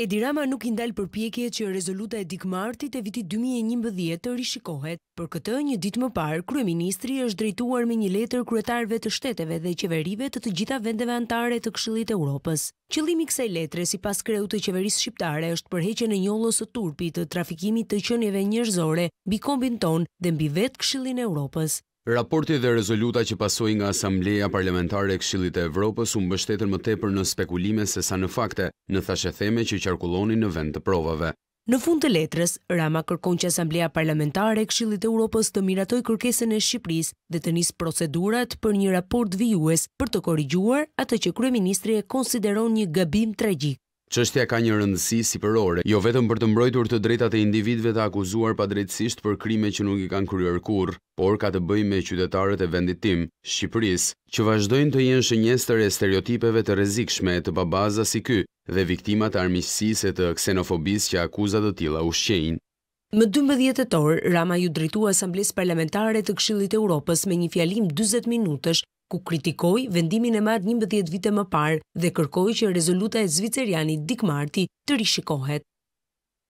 Edi Rama nuk i për pjekje që rezoluta e dikmartit e vitit 2011 të rishikohet. Për këtë, një dit më parë, Kryeministri është drejtuar me një letër kryetarve të shteteve dhe qeverive të të gjitha vendeve antare të këshillit e Europës. Qëlimi kësaj letre, si pas kreu të qeverisë shqiptare, është përheqe në njollës të turpi të trafikimit të qënjeve njërzore, bi kombin ton dhe mbi vetë këshillin e Europës. Raporti dhe rezoluta që pasoi nga Asambleja Parlamentare e Këshillit të Evropës u mbështetën më tepër në spekulime se sa në fakte, në thashë theme që qarkullonin në vend të provave. Në fund të letrës, Rama kërkon që Asambleja Parlamentare e Këshillit të Evropës të miratoj kërkesën e Shqipërisë dhe të nisë procedurat për një raport vijues për të korrigjuar atë që kryeministri e konsideron një gabim tragjik. Çështja ka një rëndësi superiore, jo vetëm për të mbrojtur të drejtat e individëve të akuzuar pa drejtsisht për krime që nuk i kanë kryer kurrë, por ka të bëjë me qytetarët e vendit tim, Shqipërisë, që vazhdojnë të jenë shënjestër e stereotipeve të rrezikshme të babazës si ky dhe viktimat e armiqësisë të ksenofobis që akuzat të tilla ushqejnë. Më 12 tetor, Rama ju drejtua asambles parlamentare të Këshillit të Evropës me një fjalim 40 minutësh ku kritikoi vendimin e marrë 11 vite më parë dhe kërkoi që rezoluta e zviceriani Dick Marti të rishikohet.